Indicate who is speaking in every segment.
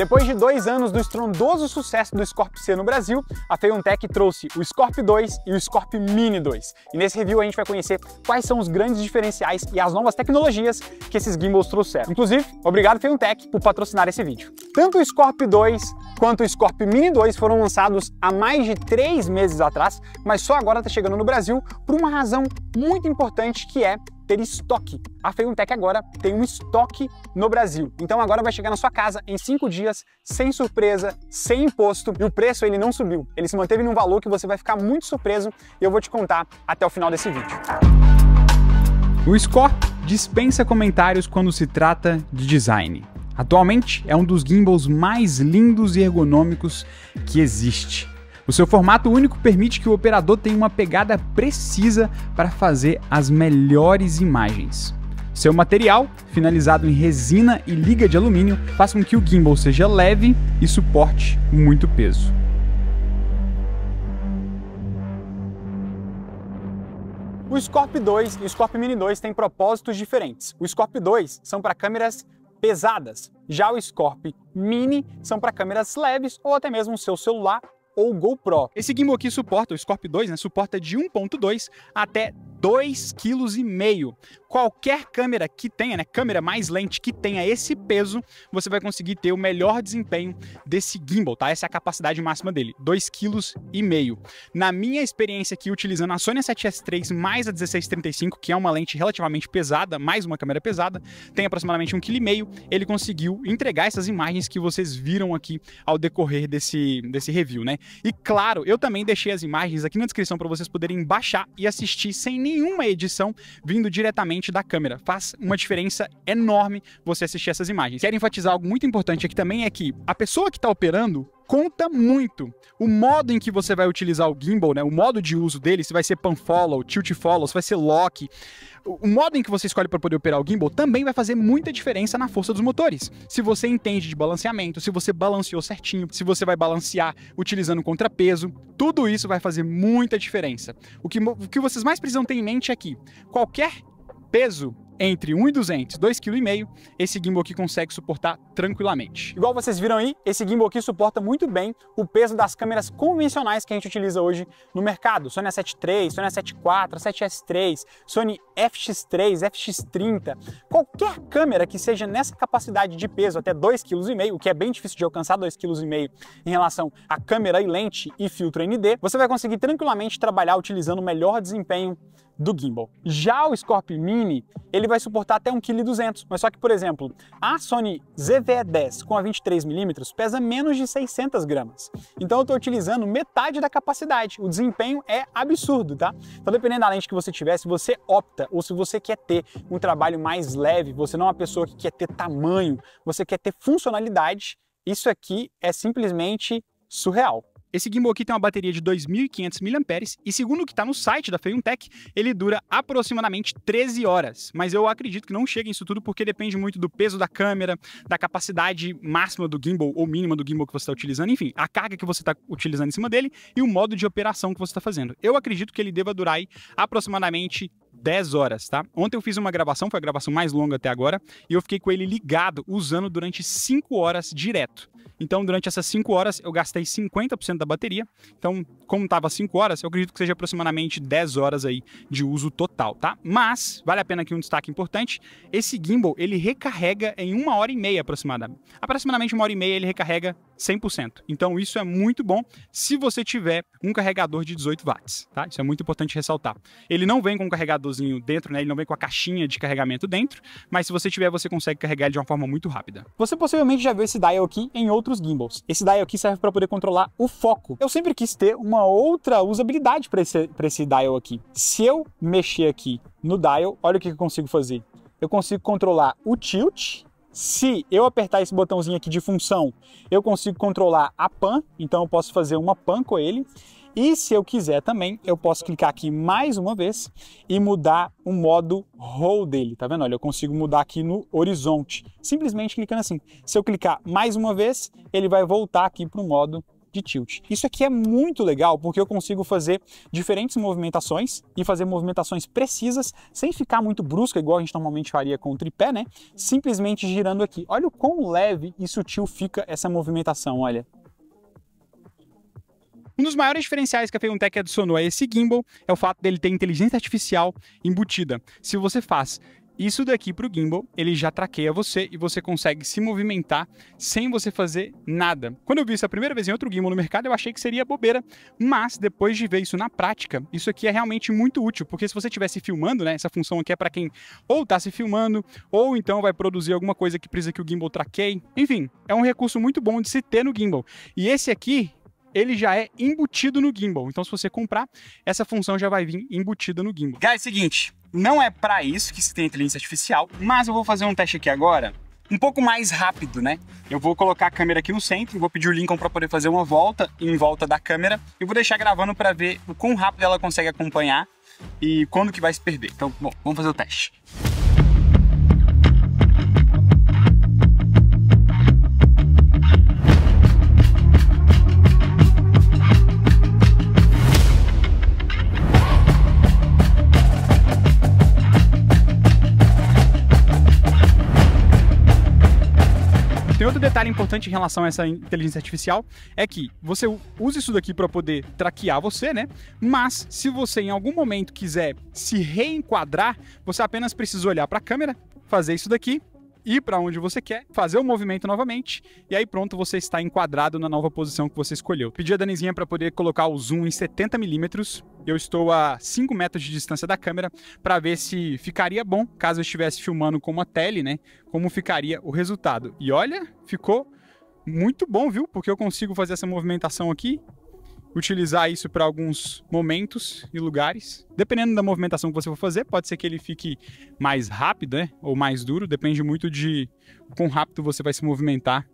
Speaker 1: Depois de dois anos do estrondoso sucesso do Scorp C no Brasil, a Feiuntech trouxe o Scorp 2 e o Scorp Mini 2. E nesse review a gente vai conhecer quais são os grandes diferenciais e as novas tecnologias que esses gimbals trouxeram. Inclusive, obrigado Feiuntech por patrocinar esse vídeo. Tanto o Scorp 2 quanto o Scorp Mini 2 foram lançados há mais de três meses atrás, mas só agora está chegando no Brasil por uma razão muito importante que é ter estoque. A Feiuntech agora tem um estoque no Brasil. Então agora vai chegar na sua casa em cinco dias, sem surpresa, sem imposto, e o preço ele não subiu. Ele se manteve num valor que você vai ficar muito surpreso e eu vou te contar até o final desse vídeo. O Score dispensa comentários quando se trata de design. Atualmente é um dos gimbals mais lindos e ergonômicos que existe. O seu formato único permite que o operador tenha uma pegada precisa para fazer as melhores imagens. Seu material, finalizado em resina e liga de alumínio, faz com que o gimbal seja leve e suporte muito peso. O Scorp 2 e o Scorp Mini 2 têm propósitos diferentes. O Scorp 2 são para câmeras pesadas, já o Scorp Mini são para câmeras leves ou até mesmo o seu celular ou GoPro. Esse gimbal aqui suporta, o Scorp 2, né, suporta de 1.2 até 2,5 kg. Qualquer câmera que tenha, né, câmera mais lente que tenha esse peso, você vai conseguir ter o melhor desempenho desse gimbal, tá? Essa é a capacidade máxima dele, 2,5 kg. Na minha experiência aqui utilizando a Sony 7S 3 mais a 1635, que é uma lente relativamente pesada, mais uma câmera pesada, tem aproximadamente 1,5 kg, ele conseguiu entregar essas imagens que vocês viram aqui ao decorrer desse, desse review, né? E claro, eu também deixei as imagens aqui na descrição para vocês poderem baixar e assistir sem nenhuma edição vindo diretamente da câmera. Faz uma diferença enorme você assistir essas imagens. Quero enfatizar algo muito importante aqui também é que a pessoa que está operando conta muito. O modo em que você vai utilizar o gimbal, né? O modo de uso dele, se vai ser pan follow, tilt follow, se vai ser lock, o modo em que você escolhe para poder operar o gimbal também vai fazer muita diferença na força dos motores. Se você entende de balanceamento, se você balanceou certinho, se você vai balancear utilizando contrapeso, tudo isso vai fazer muita diferença. O que, o que vocês mais precisam ter em mente é que qualquer peso entre 1 e 200, 2,5 kg, esse gimbal aqui consegue suportar tranquilamente. Igual vocês viram aí, esse gimbal aqui suporta muito bem o peso das câmeras convencionais que a gente utiliza hoje no mercado. Sony A7 III, Sony A7 IV, A7S 3 Sony FX3, FX30, qualquer câmera que seja nessa capacidade de peso, até 2,5 kg, o que é bem difícil de alcançar 2,5 kg em relação à câmera e lente e filtro ND, você vai conseguir tranquilamente trabalhar utilizando o melhor desempenho do gimbal. Já o Scorpio Mini, ele vai suportar até 1,2 kg. Mas só que, por exemplo, a Sony ZV-10 com a 23mm pesa menos de 600 gramas. Então eu estou utilizando metade da capacidade. O desempenho é absurdo, tá? Então dependendo da lente que você tiver, se você opta ou se você quer ter um trabalho mais leve, você não é uma pessoa que quer ter tamanho, você quer ter funcionalidade, isso aqui é simplesmente surreal. Esse gimbal aqui tem uma bateria de 2.500 mAh e segundo o que está no site da Feiuntech, ele dura aproximadamente 13 horas. Mas eu acredito que não chega isso tudo porque depende muito do peso da câmera, da capacidade máxima do gimbal ou mínima do gimbal que você está utilizando, enfim, a carga que você está utilizando em cima dele e o modo de operação que você está fazendo. Eu acredito que ele deva durar aí aproximadamente 10 horas, tá? Ontem eu fiz uma gravação, foi a gravação mais longa até agora, e eu fiquei com ele ligado, usando durante 5 horas direto. Então, durante essas 5 horas, eu gastei 50% da bateria. Então, como tava 5 horas, eu acredito que seja aproximadamente 10 horas aí de uso total, tá? Mas, vale a pena aqui um destaque importante, esse gimbal, ele recarrega em uma hora e meia aproximadamente. Aproximadamente uma hora e meia ele recarrega 100%. Então isso é muito bom se você tiver um carregador de 18 watts, tá? Isso é muito importante ressaltar. Ele não vem com um carregadorzinho dentro, né? Ele não vem com a caixinha de carregamento dentro, mas se você tiver, você consegue carregar ele de uma forma muito rápida. Você possivelmente já viu esse dial aqui em outros gimbals. Esse dial aqui serve para poder controlar o foco. Eu sempre quis ter uma outra usabilidade para esse, para esse dial aqui. Se eu mexer aqui no dial, olha o que eu consigo fazer. Eu consigo controlar o tilt, se eu apertar esse botãozinho aqui de função, eu consigo controlar a PAN, então eu posso fazer uma PAN com ele. E se eu quiser também, eu posso clicar aqui mais uma vez e mudar o modo roll dele, tá vendo? Olha, eu consigo mudar aqui no horizonte, simplesmente clicando assim. Se eu clicar mais uma vez, ele vai voltar aqui para o modo de tilt. Isso aqui é muito legal porque eu consigo fazer diferentes movimentações e fazer movimentações precisas sem ficar muito brusca, igual a gente normalmente faria com o tripé, né? Simplesmente girando aqui. Olha o quão leve e sutil fica essa movimentação, olha. Um dos maiores diferenciais que a Feiuntech adicionou a esse gimbal é o fato dele ter inteligência artificial embutida. Se você faz isso daqui para o gimbal, ele já traqueia você e você consegue se movimentar sem você fazer nada. Quando eu vi isso a primeira vez em outro gimbal no mercado, eu achei que seria bobeira, mas depois de ver isso na prática, isso aqui é realmente muito útil, porque se você estivesse filmando, né, essa função aqui é para quem ou está se filmando, ou então vai produzir alguma coisa que precisa que o gimbal traqueie. Enfim, é um recurso muito bom de se ter no gimbal. E esse aqui, ele já é embutido no gimbal. Então, se você comprar, essa função já vai vir embutida no gimbal. Guys, seguinte, não é para isso que se tem inteligência artificial, mas eu vou fazer um teste aqui agora, um pouco mais rápido, né? Eu vou colocar a câmera aqui no centro, vou pedir o Lincoln para poder fazer uma volta em volta da câmera e vou deixar gravando para ver o quão rápido ela consegue acompanhar e quando que vai se perder. Então, bom, vamos fazer o teste. Tem outro detalhe importante em relação a essa inteligência artificial, é que você usa isso daqui para poder traquear você, né? Mas se você em algum momento quiser se reenquadrar, você apenas precisa olhar para a câmera, fazer isso daqui ir para onde você quer, fazer o movimento novamente, e aí pronto, você está enquadrado na nova posição que você escolheu. Pedi a Danizinha para poder colocar o zoom em 70 milímetros. Eu estou a 5 metros de distância da câmera para ver se ficaria bom caso eu estivesse filmando com uma tele, né? Como ficaria o resultado. E olha, ficou muito bom, viu? Porque eu consigo fazer essa movimentação aqui utilizar isso para alguns momentos e lugares. Dependendo da movimentação que você for fazer, pode ser que ele fique mais rápido, né? Ou mais duro, depende muito de quão rápido você vai se movimentar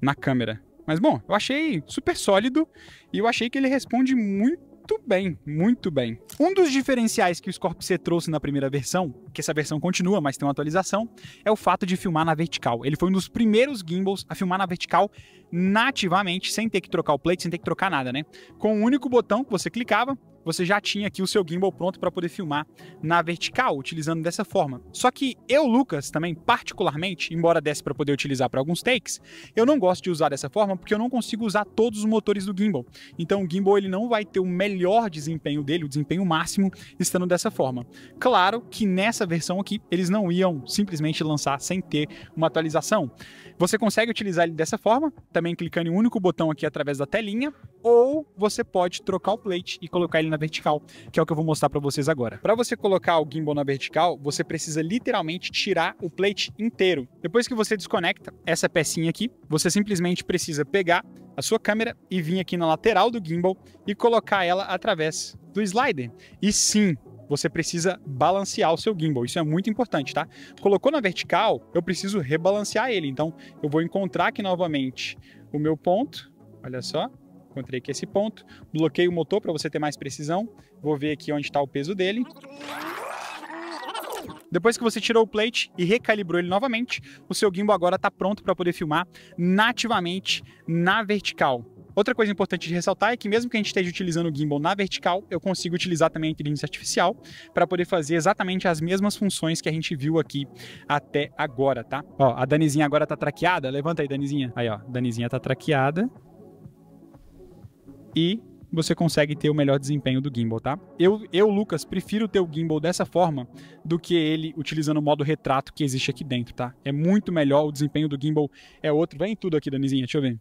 Speaker 1: na câmera. Mas bom, eu achei super sólido e eu achei que ele responde muito muito bem, muito bem. Um dos diferenciais que o Scorpio C trouxe na primeira versão, que essa versão continua, mas tem uma atualização, é o fato de filmar na vertical. Ele foi um dos primeiros gimbals a filmar na vertical nativamente, sem ter que trocar o plate, sem ter que trocar nada, né? Com um único botão que você clicava, você já tinha aqui o seu gimbal pronto para poder filmar na vertical, utilizando dessa forma. Só que eu, Lucas, também particularmente, embora desse para poder utilizar para alguns takes, eu não gosto de usar dessa forma porque eu não consigo usar todos os motores do gimbal. Então o gimbal ele não vai ter o melhor desempenho dele, o desempenho máximo, estando dessa forma. Claro que nessa versão aqui eles não iam simplesmente lançar sem ter uma atualização. Você consegue utilizar ele dessa forma, também clicando em um único botão aqui através da telinha, ou você pode trocar o plate e colocar ele na vertical, que é o que eu vou mostrar para vocês agora. Para você colocar o gimbal na vertical, você precisa literalmente tirar o plate inteiro. Depois que você desconecta essa pecinha aqui, você simplesmente precisa pegar a sua câmera e vir aqui na lateral do gimbal e colocar ela através do slider. E sim, você precisa balancear o seu gimbal. Isso é muito importante, tá? Colocou na vertical, eu preciso rebalancear ele. Então, eu vou encontrar aqui novamente o meu ponto. Olha só, Encontrei aqui esse ponto, bloqueio o motor para você ter mais precisão. Vou ver aqui onde está o peso dele. Depois que você tirou o plate e recalibrou ele novamente, o seu gimbal agora está pronto para poder filmar nativamente na vertical. Outra coisa importante de ressaltar é que mesmo que a gente esteja utilizando o gimbal na vertical, eu consigo utilizar também a inteligência artificial para poder fazer exatamente as mesmas funções que a gente viu aqui até agora, tá? Ó, a Danizinha agora tá traqueada. Levanta aí, Danizinha. Aí, ó, Danizinha tá traqueada e você consegue ter o melhor desempenho do gimbal, tá? Eu, eu, Lucas, prefiro ter o gimbal dessa forma do que ele utilizando o modo retrato que existe aqui dentro, tá? É muito melhor, o desempenho do gimbal é outro. Vem tudo aqui, Danizinha, deixa eu ver.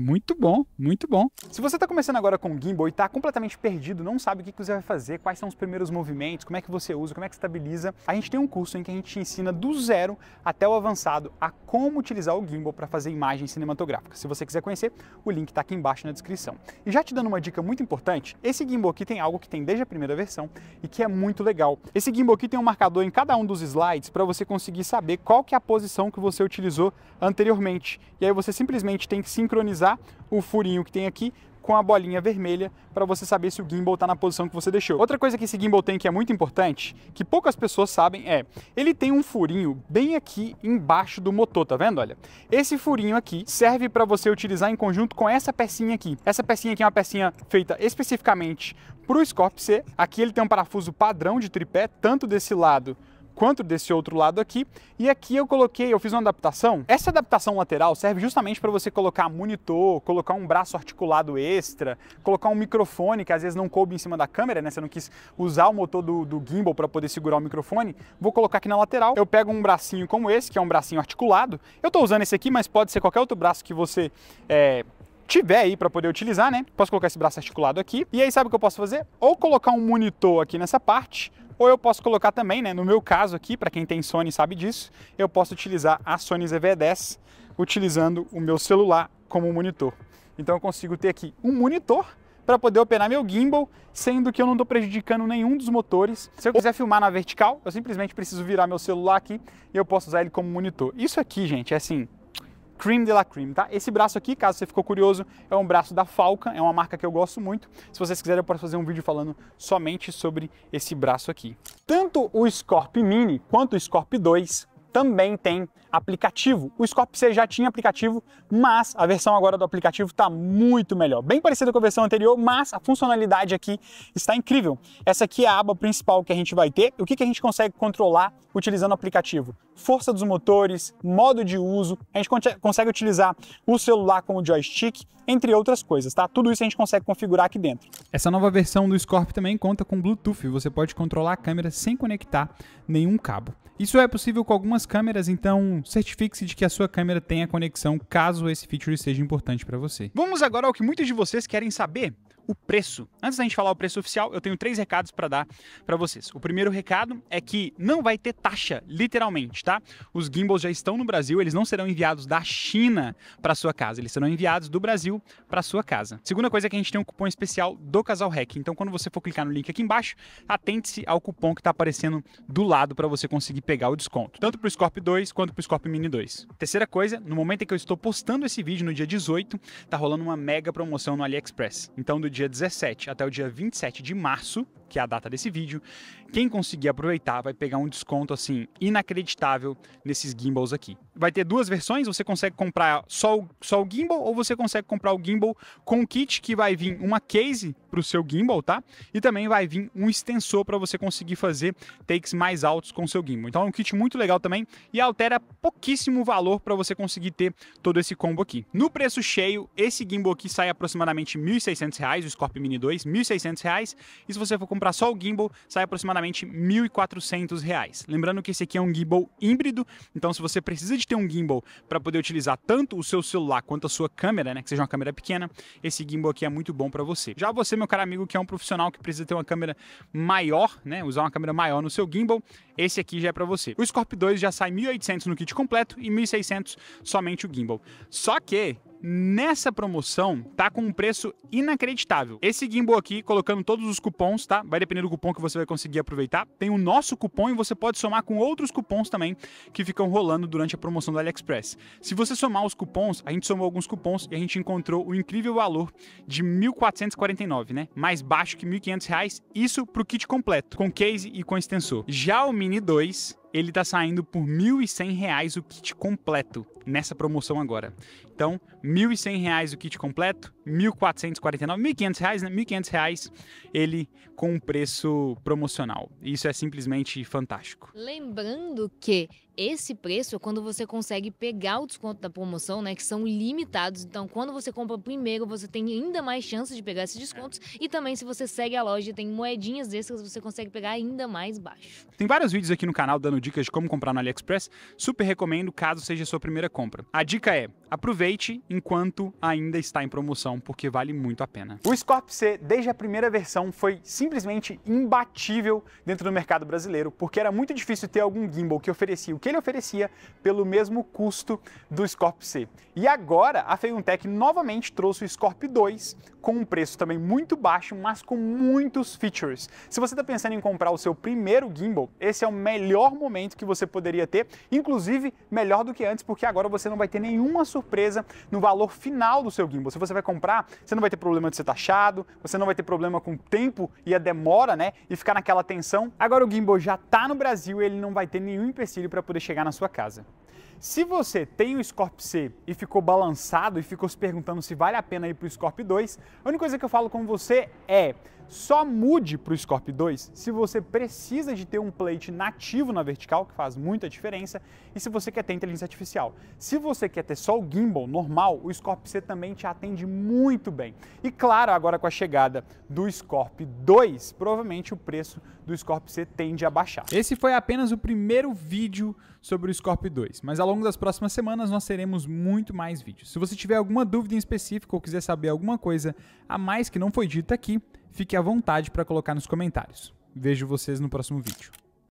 Speaker 1: Muito bom, muito bom. Se você está começando agora com o gimbal e está completamente perdido, não sabe o que, que você vai fazer, quais são os primeiros movimentos, como é que você usa, como é que estabiliza, a gente tem um curso em que a gente ensina do zero até o avançado a como utilizar o gimbal para fazer imagens cinematográficas. Se você quiser conhecer, o link está aqui embaixo na descrição. E já te dando uma dica muito importante, esse gimbal aqui tem algo que tem desde a primeira versão e que é muito legal. Esse gimbal aqui tem um marcador em cada um dos slides para você conseguir saber qual que é a posição que você utilizou anteriormente. E aí você simplesmente tem que sincronizar o furinho que tem aqui com a bolinha vermelha para você saber se o gimbal está na posição que você deixou. Outra coisa que esse gimbal tem que é muito importante, que poucas pessoas sabem, é ele tem um furinho bem aqui embaixo do motor, tá vendo? Olha, esse furinho aqui serve para você utilizar em conjunto com essa pecinha aqui. Essa pecinha aqui é uma pecinha feita especificamente para o Scorpio C. Aqui ele tem um parafuso padrão de tripé, tanto desse lado quanto desse outro lado aqui. E aqui eu coloquei, eu fiz uma adaptação. Essa adaptação lateral serve justamente para você colocar monitor, colocar um braço articulado extra, colocar um microfone que às vezes não coube em cima da câmera, né? Você não quis usar o motor do, do gimbal para poder segurar o microfone. Vou colocar aqui na lateral. Eu pego um bracinho como esse, que é um bracinho articulado. Eu estou usando esse aqui, mas pode ser qualquer outro braço que você é, tiver aí para poder utilizar, né? Posso colocar esse braço articulado aqui. E aí sabe o que eu posso fazer? Ou colocar um monitor aqui nessa parte, ou eu posso colocar também, né, no meu caso aqui, para quem tem Sony sabe disso, eu posso utilizar a Sony ZV-10 utilizando o meu celular como monitor. Então eu consigo ter aqui um monitor para poder operar meu gimbal, sendo que eu não estou prejudicando nenhum dos motores. Se eu quiser filmar na vertical, eu simplesmente preciso virar meu celular aqui e eu posso usar ele como monitor. Isso aqui, gente, é assim, Cream de la Cream, tá? Esse braço aqui, caso você ficou curioso, é um braço da Falcon, é uma marca que eu gosto muito. Se vocês quiserem, eu posso fazer um vídeo falando somente sobre esse braço aqui. Tanto o Scorp Mini quanto o Scorp 2 também tem aplicativo. O Scorpio já tinha aplicativo, mas a versão agora do aplicativo está muito melhor. Bem parecida com a versão anterior, mas a funcionalidade aqui está incrível. Essa aqui é a aba principal que a gente vai ter. O que, que a gente consegue controlar utilizando o aplicativo? Força dos motores, modo de uso, a gente consegue utilizar o celular como joystick, entre outras coisas, tá? Tudo isso a gente consegue configurar aqui dentro. Essa nova versão do Scorpio também conta com Bluetooth, você pode controlar a câmera sem conectar nenhum cabo. Isso é possível com algumas câmeras, então certifique-se de que a sua câmera tenha conexão caso esse feature seja importante para você. Vamos agora ao que muitos de vocês querem saber: o preço. Antes da gente falar o preço oficial, eu tenho três recados para dar para vocês. O primeiro recado é que não vai ter taxa, literalmente, tá? Os gimbals já estão no Brasil, eles não serão enviados da China para sua casa, eles serão enviados do Brasil para sua casa. Segunda coisa é que a gente tem um cupom especial do Casal Rec. Então, quando você for clicar no link aqui embaixo, atente-se ao cupom que está aparecendo do lado para você conseguir pegar o desconto, tanto para o Scorpio 2 quanto para o Scorpio Mini 2. Terceira coisa, no momento em que eu estou postando esse vídeo, no dia 18, tá rolando uma mega promoção no AliExpress. Então, do dia 17 até o dia 27 de março, que é a data desse vídeo. Quem conseguir aproveitar vai pegar um desconto assim inacreditável nesses gimbals aqui. Vai ter duas versões, você consegue comprar só o, só o gimbal ou você consegue comprar o gimbal com o kit que vai vir uma case para o seu gimbal, tá? E também vai vir um extensor para você conseguir fazer takes mais altos com o seu gimbal. Então é um kit muito legal também e altera pouquíssimo valor para você conseguir ter todo esse combo aqui. No preço cheio, esse gimbal aqui sai aproximadamente R$ 1.600, o Scorpio Mini 2, R$ 1.600. E se você for comprar só o gimbal, sai aproximadamente R$ 1.400. Lembrando que esse aqui é um gimbal híbrido, então se você precisa de ter um gimbal para poder utilizar tanto o seu celular quanto a sua câmera, né, que seja uma câmera pequena, esse gimbal aqui é muito bom para você. Já você, meu caro amigo, que é um profissional que precisa ter uma câmera maior, né, usar uma câmera maior no seu gimbal, esse aqui já é para você. O Scorp 2 já sai 1.800 no kit completo e 1.600 somente o gimbal. Só que Nessa promoção, tá com um preço inacreditável. Esse gimbal aqui, colocando todos os cupons, tá? Vai depender do cupom que você vai conseguir aproveitar. Tem o nosso cupom e você pode somar com outros cupons também que ficam rolando durante a promoção do AliExpress. Se você somar os cupons, a gente somou alguns cupons e a gente encontrou o incrível valor de 1.449, né? Mais baixo que R$ 1.500, isso pro kit completo, com case e com extensor. Já o Mini 2 ele tá saindo por R$ 1.100 o kit completo nessa promoção agora. Então, R$ 1.100 o kit completo, R$ 1.449, R$ 1.500, né? R$ 1.500 ele com preço promocional. Isso é simplesmente fantástico. Lembrando que esse preço é quando você consegue pegar o desconto da promoção, né? Que são limitados. Então, quando você compra primeiro, você tem ainda mais chances de pegar esses descontos. E também, se você segue a loja e tem moedinhas extras, você consegue pegar ainda mais baixo. Tem vários vídeos aqui no canal dando dicas de como comprar no AliExpress. Super recomendo caso seja a sua primeira compra. A dica é: Aproveite enquanto ainda está em promoção, porque vale muito a pena. O Scorpio C, desde a primeira versão, foi simplesmente imbatível dentro do mercado brasileiro, porque era muito difícil ter algum gimbal que oferecia o que ele oferecia pelo mesmo custo do Scorpio C. E agora a Feiuntech novamente trouxe o Scorpio 2 com um preço também muito baixo, mas com muitos features. Se você está pensando em comprar o seu primeiro gimbal, esse é o melhor momento que você poderia ter, inclusive melhor do que antes, porque agora você não vai ter nenhuma surpresa no valor final do seu gimbal. Se você vai comprar, você não vai ter problema de ser taxado, você não vai ter problema com o tempo e a demora, né? E ficar naquela tensão. Agora o gimbal já está no Brasil e ele não vai ter nenhum empecilho para poder chegar na sua casa. Se você tem o Scorp C e ficou balançado e ficou se perguntando se vale a pena ir para o Scorp 2, a única coisa que eu falo com você é só mude para o Scorp 2 se você precisa de ter um plate nativo na vertical, que faz muita diferença, e se você quer ter inteligência artificial. Se você quer ter só o gimbal normal, o Scorp C também te atende muito bem. E claro, agora com a chegada do Scorp 2, provavelmente o preço do Scorp C tende a baixar. Esse foi apenas o primeiro vídeo sobre o Scorp 2, mas ao longo das próximas semanas nós teremos muito mais vídeos. Se você tiver alguma dúvida em específico ou quiser saber alguma coisa a mais que não foi dita aqui, Fique à vontade para colocar nos comentários. Vejo vocês no próximo vídeo.